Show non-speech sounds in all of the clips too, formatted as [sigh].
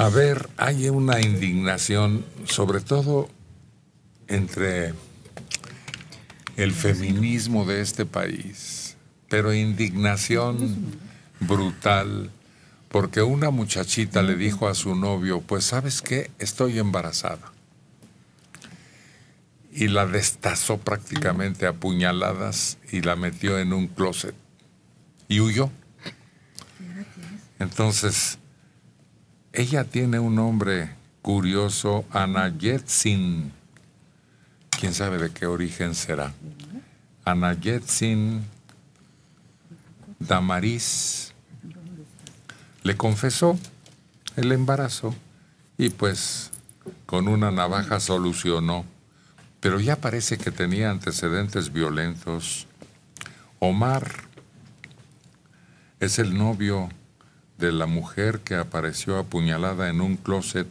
A ver, hay una indignación, sobre todo entre el feminismo de este país, pero indignación brutal, porque una muchachita le dijo a su novio, pues sabes qué, estoy embarazada. Y la destazó prácticamente a puñaladas y la metió en un closet y huyó. Entonces, ella tiene un nombre curioso, Anayetsin. ¿Quién sabe de qué origen será? Anayetsin Damaris le confesó el embarazo y pues con una navaja solucionó. Pero ya parece que tenía antecedentes violentos. Omar es el novio de la mujer que apareció apuñalada en un closet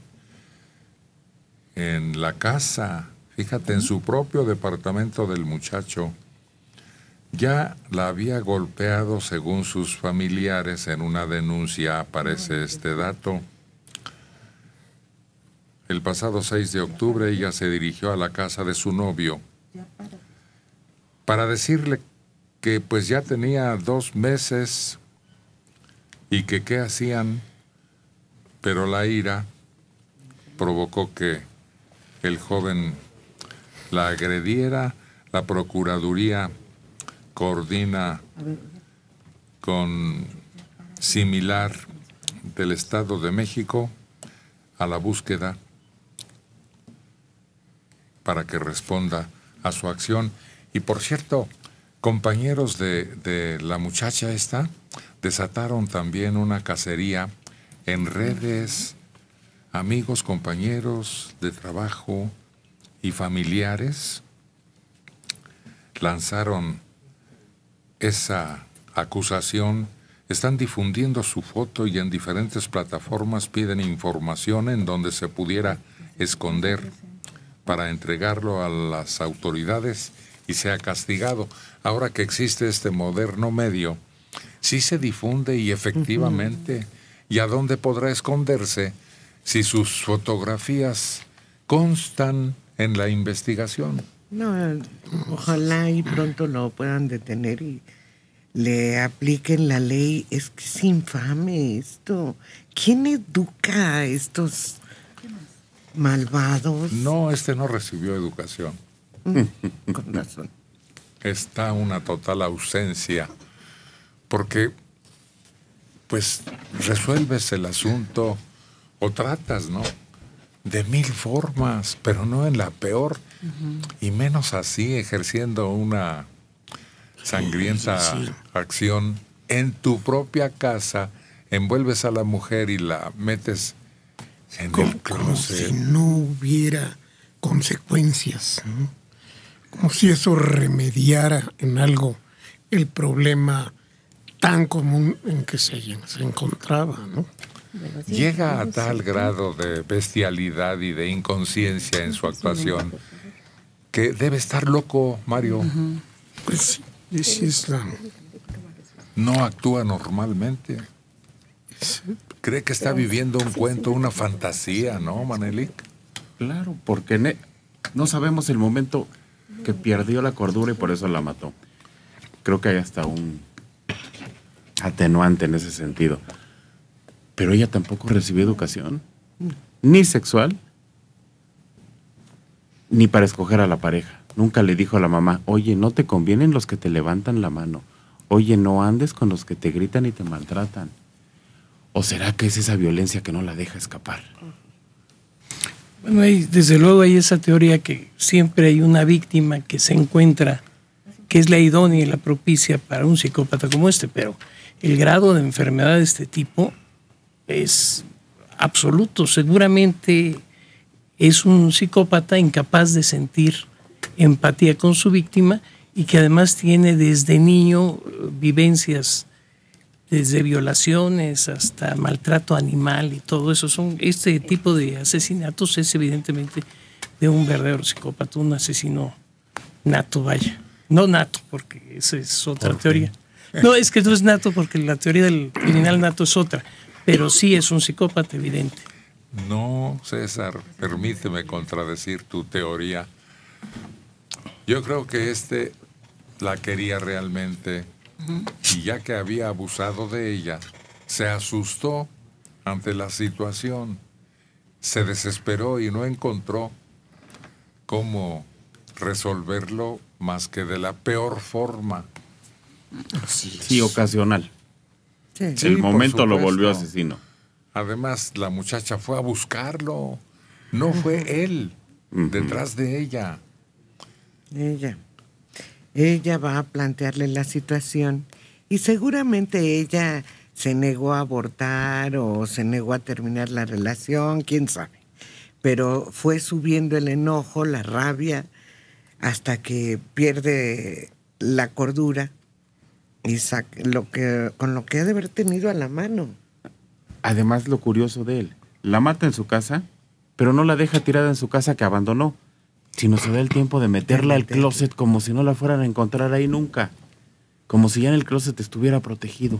en la casa, fíjate, en su propio departamento del muchacho, ya la había golpeado según sus familiares. En una denuncia aparece este dato. El pasado 6 de octubre ella se dirigió a la casa de su novio para decirle que pues ya tenía dos meses y que qué hacían, pero la ira provocó que el joven la agrediera, la Procuraduría coordina con similar del Estado de México a la búsqueda para que responda a su acción. Y por cierto, compañeros de, la muchacha esta, desataron también una cacería en redes, amigos, compañeros de trabajo y familiares lanzaron esa acusación, están difundiendo su foto y en diferentes plataformas piden información en donde se pudiera esconder para entregarlo a las autoridades y sea castigado. Ahora que existe este moderno medio, si se difunde y efectivamente, ¿y a dónde podrá esconderse si sus fotografías constan en la investigación? No, ojalá y pronto lo puedan detener y le apliquen la ley. Es que es infame esto. ¿Quién educa a estos malvados? No, este no recibió educación. Mm, con razón. Está una total ausencia porque pues resuelves el asunto o tratas, ¿no? De mil formas, pero no en la peor, y menos así ejerciendo una sangrienta acción en tu propia casa, envuelves a la mujer y la metes en como, el Como si no hubiera consecuencias, como si eso remediara en algo el problema tan común en que se, encontraba, ¿no? Llega a tal grado de bestialidad y de inconsciencia en su actuación que debe estar loco, Mario. Pues sí, es la... No actúa normalmente. Cree que está viviendo un cuento, una fantasía, ¿no, Manelik? Claro, porque no sabemos el momento que perdió la cordura y por eso la mató. Creo que hay hasta un atenuante en ese sentido. Pero ella tampoco recibió educación, ni sexual, ni para escoger a la pareja. Nunca le dijo a la mamá, oye, no te convienen los que te levantan la mano. Oye, no andes con los que te gritan y te maltratan. ¿O será que es esa violencia que no la deja escapar? Bueno, desde luego hay esa teoría que siempre hay una víctima que se encuentra, que es la idónea y la propicia para un psicópata como este, pero el grado de enfermedad de este tipo es absoluto. Seguramente es un psicópata incapaz de sentir empatía con su víctima y que además tiene desde niño eh, vivencias desde violaciones hasta maltrato animal y todo eso. Son, este tipo de asesinatos es evidentemente de un verdadero psicópata, un asesino nato, vaya. No nato, porque esa es otra teoría, [laughs] No, es que no es nato porque la teoría del criminal nato es otra, pero sí es un psicópata evidente. No, César, permíteme contradecir tu teoría. Yo creo que este la quería realmente y ya que había abusado de ella, se asustó ante la situación, se desesperó y no encontró cómo resolverlo más que de la peor forma sí, ocasional. El momento lo volvió asesino. Además, la muchacha fue a buscarlo. No fue él detrás de ella. Ella. Ella va a plantearle la situación y seguramente ella se negó a abortar o se negó a terminar la relación, quién sabe. Pero fue subiendo el enojo, la rabia, hasta que pierde la cordura y lo que, con lo que ha de haber tenido a la mano. Además, lo curioso de él, la mata en su casa, pero no la deja tirada en su casa que abandonó, sino se da el tiempo de meterla al closet como si no la fueran a encontrar ahí nunca, como si ya en el closet estuviera protegido.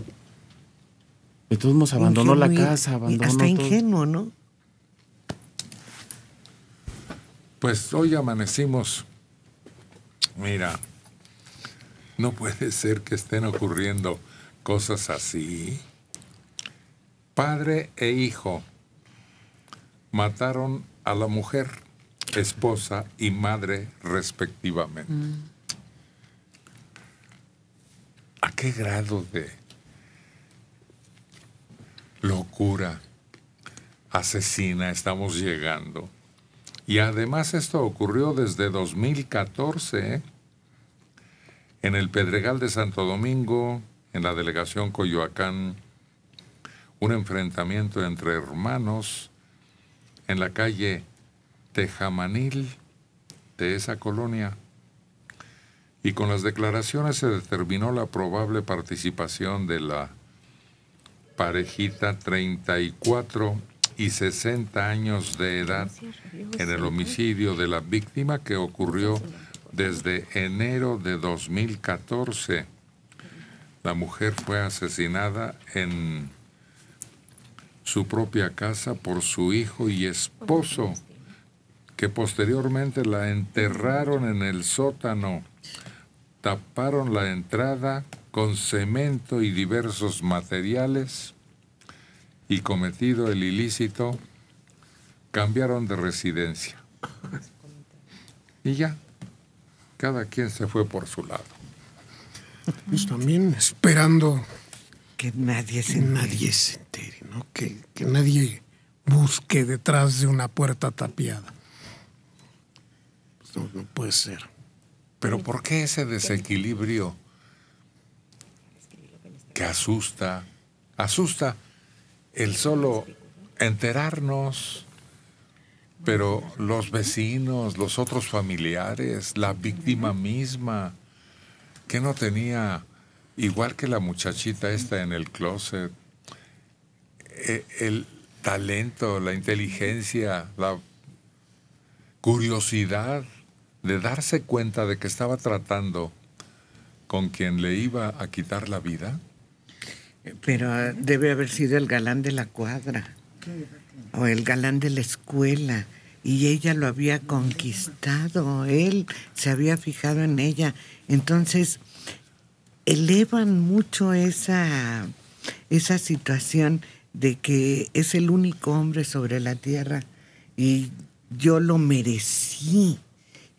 De todos abandonó la casa, abandonó. Está ingenuo, ¿no? Pues hoy amanecimos, mira, no puede ser que estén ocurriendo cosas así. Padre e hijo mataron a la mujer, esposa y madre respectivamente. ¿A qué grado de locura asesina estamos llegando? Y además esto ocurrió desde 2014 en el Pedregal de Santo Domingo, en la delegación Coyoacán, un enfrentamiento entre hermanos en la calle Tejamanil de esa colonia. Y con las declaraciones se determinó la probable participación de la parejita 34 y 60 años de edad en el homicidio de la víctima que ocurrió desde enero de 2014, la mujer fue asesinada en su propia casa por su hijo y esposo, que posteriormente la enterraron en el sótano, taparon la entrada con cemento y diversos materiales y cometido el ilícito, cambiaron de residencia. Y ya, cada quien se fue por su lado. Pues también esperando que nadie se, nadie se entere, ¿no? Que, nadie busque detrás de una puerta tapiada. Pues no, puede ser. Pero ¿por qué ese desequilibrio que asusta? Asusta el solo enterarnos pero los vecinos, los otros familiares, la víctima misma, que no tenía, igual que la muchachita esta en el closet, e, el talento, la inteligencia, la curiosidad de darse cuenta de que estaba tratando con quien le iba a quitar la vida. Eh, pero ah, debe haber sido el galán de la cuadra o el galán de la escuela y ella lo había conquistado, él se había fijado en ella. Entonces, elevan mucho esa, esa situación de que es el único hombre sobre la tierra y yo lo merecí.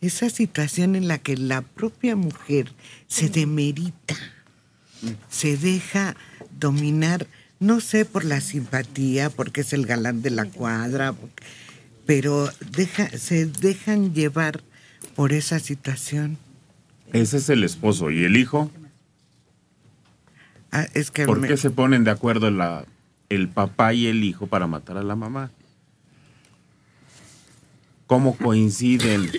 Esa situación en la que la propia mujer se demerita, se deja dominar no sé por la simpatía, porque es el galán de la cuadra, pero se dejan llevar por esa situación. Ese es el esposo y el hijo. Ah, es que ¿Por qué se ponen de acuerdo el papá y el hijo para matar a la mamá? ¿Cómo coinciden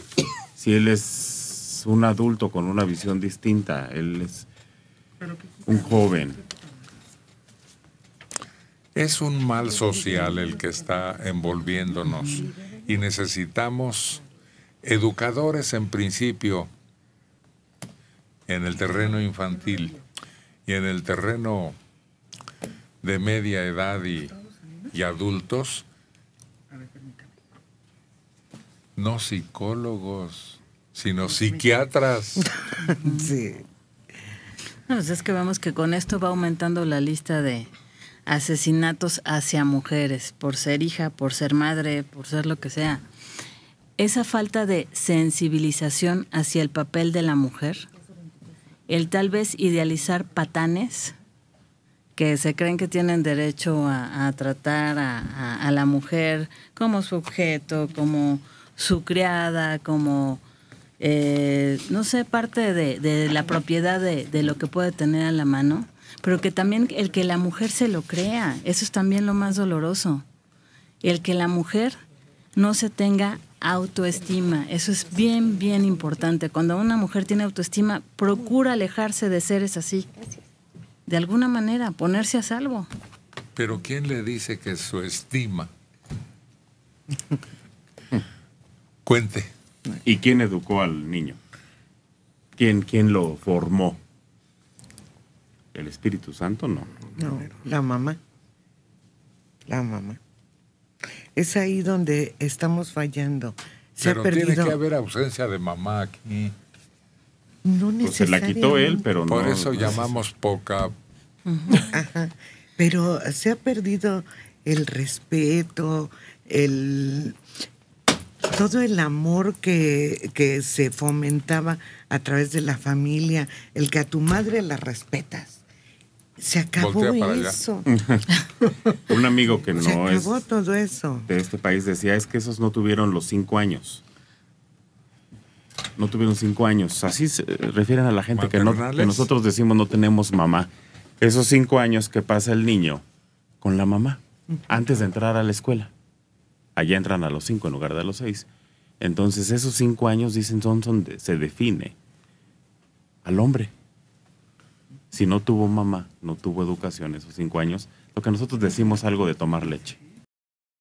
si él es un adulto con una visión distinta? Él es un joven. Es un mal social el que está envolviéndonos y necesitamos educadores en principio en el terreno infantil y en el terreno de media edad y, adultos, no psicólogos, sino psiquiatras. [laughs] sí. Pues es que vemos que con esto va aumentando la lista de, asesinatos hacia mujeres, por ser hija, por ser madre, por ser lo que sea. Esa falta de sensibilización hacia el papel de la mujer, el tal vez idealizar patanes que se creen que tienen derecho a, tratar a, la mujer como su objeto, como su criada, como, eh, no sé, parte de, la propiedad de lo que puede tener a la mano pero que también el que la mujer se lo crea, eso es también lo más doloroso. El que la mujer no se tenga autoestima, eso es bien, bien importante. Cuando una mujer tiene autoestima, procura alejarse de seres así. De alguna manera, ponerse a salvo. Pero ¿quién le dice que su estima? Cuente. ¿Y quién educó al niño? ¿Quién, quién lo formó? El Espíritu Santo no. No, la mamá. La mamá. Es ahí donde estamos fallando. Se ha perdido. tiene que haber ausencia de mamá aquí. No necesariamente. Pues se la quitó él, pero Por no. Por eso llamamos poca. Pero se ha perdido el respeto, el todo el amor que, que se fomentaba a través de la familia, el que a tu madre la respetas. Se acabó eso. [laughs] Un amigo que no es eso. de este país decía, es que esos no tuvieron los cinco años. No tuvieron cinco años. Así se eh, refieren a la gente que, no, nosotros decimos no tenemos mamá. Esos cinco años que pasa el niño con la mamá antes de entrar a la escuela. Allá entran a los cinco en lugar de a los seis. Entonces esos cinco años, dicen donde se define al hombre si no tuvo mamá, no tuvo educación esos cinco años, lo que nosotros decimos algo de tomar leche.